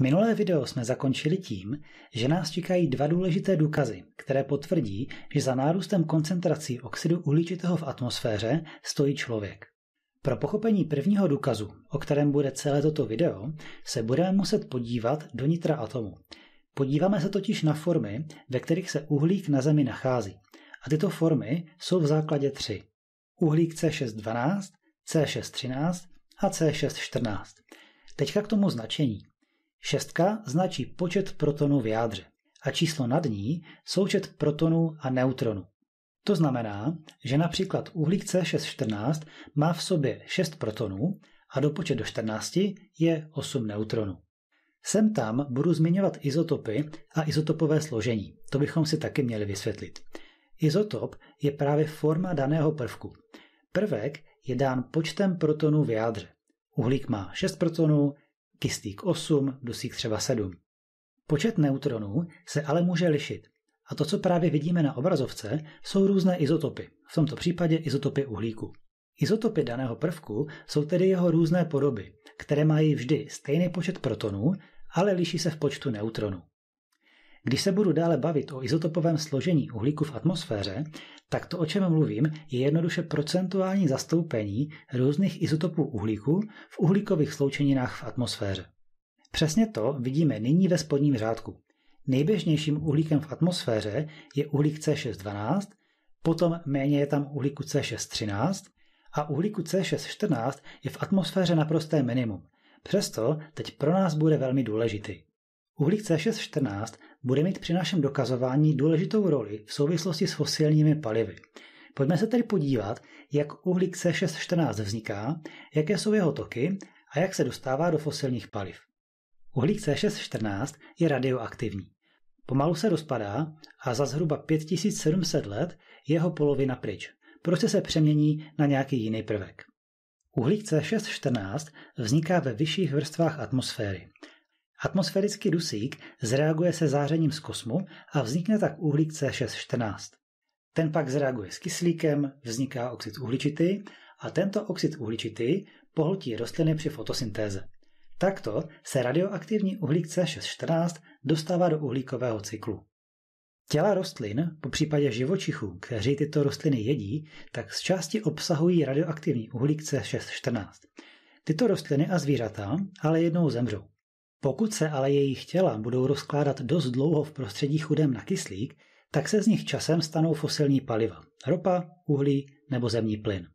Minulé video jsme zakončili tím, že nás čekají dva důležité důkazy, které potvrdí, že za nárůstem koncentrací oxidu uhličitého v atmosféře stojí člověk. Pro pochopení prvního důkazu, o kterém bude celé toto video, se budeme muset podívat do nitra atomu. Podíváme se totiž na formy, ve kterých se uhlík na Zemi nachází. A tyto formy jsou v základě tři. Uhlík C612, C613 a C614. Teďka k tomu značení. Šestka značí počet protonů v jádře a číslo nad ní součet protonů a neutronů. To znamená, že například uhlík C614 má v sobě 6 protonů a počet do 14 je 8 neutronů. Sem tam budu zmiňovat izotopy a izotopové složení. To bychom si taky měli vysvětlit. Izotop je právě forma daného prvku. Prvek je dán počtem protonů v jádře. Uhlík má 6 protonů, kyslík 8, dusík třeba 7. Počet neutronů se ale může lišit. A to, co právě vidíme na obrazovce, jsou různé izotopy, v tomto případě izotopy uhlíku. Izotopy daného prvku jsou tedy jeho různé podoby, které mají vždy stejný počet protonů, ale liší se v počtu neutronů. Když se budu dále bavit o izotopovém složení uhlíku v atmosféře, tak to, o čem mluvím, je jednoduše procentuální zastoupení různých izotopů uhlíku v uhlíkových sloučeninách v atmosféře. Přesně to vidíme nyní ve spodním řádku. Nejběžnějším uhlíkem v atmosféře je uhlík C612, potom méně je tam uhlíku C613 a uhlíku C614 je v atmosféře naprosté minimum. Přesto teď pro nás bude velmi důležitý. Uhlík C614 bude mít při našem dokazování důležitou roli v souvislosti s fosilními palivy. Pojďme se tedy podívat, jak uhlík C614 vzniká, jaké jsou jeho toky a jak se dostává do fosilních paliv. Uhlík C614 je radioaktivní. Pomalu se rozpadá a za zhruba 5700 let jeho polovina pryč. Prostě se přemění na nějaký jiný prvek. Uhlík C614 vzniká ve vyšších vrstvách atmosféry. Atmosférický dusík zreaguje se zářením z kosmu a vznikne tak uhlík C614. Ten pak zreaguje s kyslíkem, vzniká oxid uhličitý a tento oxid uhličitý pohltí rostliny při fotosyntéze. Takto se radioaktivní uhlík C614 dostává do uhlíkového cyklu. Těla rostlin, po případě živočichů, kteří tyto rostliny jedí, tak z části obsahují radioaktivní uhlík C614. Tyto rostliny a zvířata ale jednou zemřou. Pokud se ale jejich těla budou rozkládat dost dlouho v prostředí chudém na kyslík, tak se z nich časem stanou fosilní paliva – ropa, uhlí nebo zemní plyn.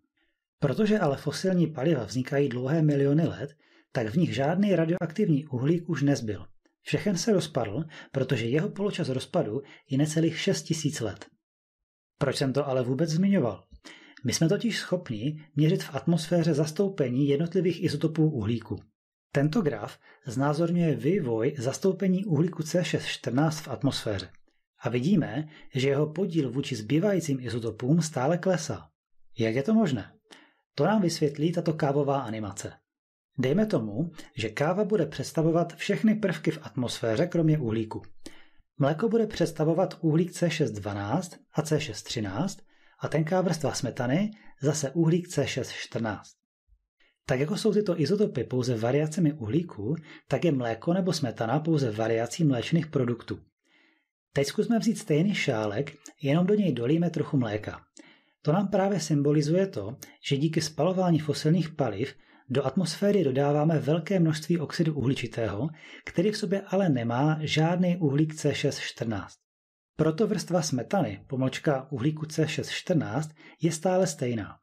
Protože ale fosilní paliva vznikají dlouhé miliony let, tak v nich žádný radioaktivní uhlík už nezbyl. Všechen se rozpadl, protože jeho poločas rozpadu je necelých 6 tisíc let. Proč jsem to ale vůbec zmiňoval? My jsme totiž schopni měřit v atmosféře zastoupení jednotlivých izotopů uhlíku. Tento graf znázorňuje vývoj zastoupení uhlíku C614 v atmosféře. A vidíme, že jeho podíl vůči zbývajícím izotopům stále klesá. Jak je to možné? To nám vysvětlí tato kávová animace. Dejme tomu, že káva bude představovat všechny prvky v atmosféře kromě uhlíku. Mléko bude představovat uhlík C612 a C613 a tenká vrstva smetany zase uhlík C614. Tak jako jsou tyto izotopy pouze variacemi uhlíku, tak je mléko nebo smetana pouze variací mléčných produktů. Teď zkusme vzít stejný šálek, jenom do něj dolíme trochu mléka. To nám právě symbolizuje to, že díky spalování fosilních paliv do atmosféry dodáváme velké množství oxidu uhličitého, který v sobě ale nemá žádný uhlík C614. Proto vrstva smetany, pomlčka uhlíku C614, je stále stejná.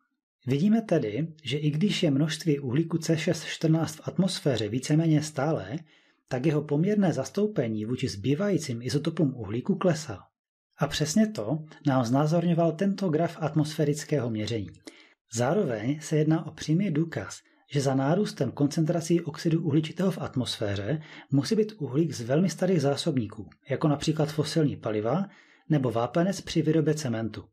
Vidíme tedy, že i když je množství uhlíku C6-14 v atmosféře víceméně stálé, tak jeho poměrné zastoupení vůči zbývajícím izotopům uhlíku klesá. A přesně to nám znázorňoval tento graf atmosférického měření. Zároveň se jedná o přímý důkaz, že za nárůstem koncentrací oxidu uhličitého v atmosféře musí být uhlík z velmi starých zásobníků, jako například fosilní paliva nebo vápenec při výrobě cementu.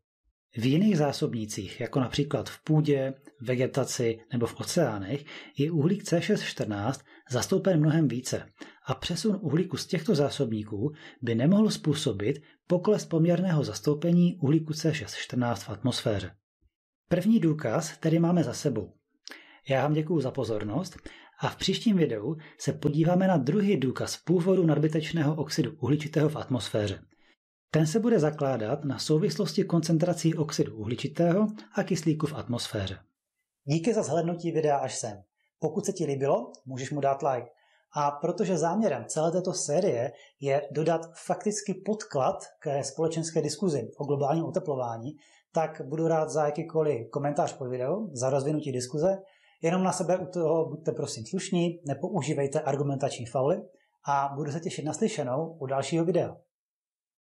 V jiných zásobnících, jako například v půdě, vegetaci nebo v oceánech, je uhlík C614 zastoupen mnohem více a přesun uhlíku z těchto zásobníků by nemohl způsobit pokles poměrného zastoupení uhlíku C614 v atmosféře. První důkaz tedy máme za sebou. Já vám děkuji za pozornost a v příštím videu se podíváme na druhý důkaz původu nadbytečného oxidu uhličitého v atmosféře – ten se bude zakládat na souvislosti koncentrací oxidu uhličitého a kyslíku v atmosféře. Díky za zhlednutí videa až sem. Pokud se ti líbilo, můžeš mu dát like. A protože záměrem celé této série je dodat faktický podklad k společenské diskuzi o globálním oteplování, tak budu rád za jakýkoliv komentář pod videu, za rozvinutí diskuze. Jenom na sebe u toho buďte prosím slušní, nepoužívejte argumentační fauly a budu se těšit na slyšenou u dalšího videa.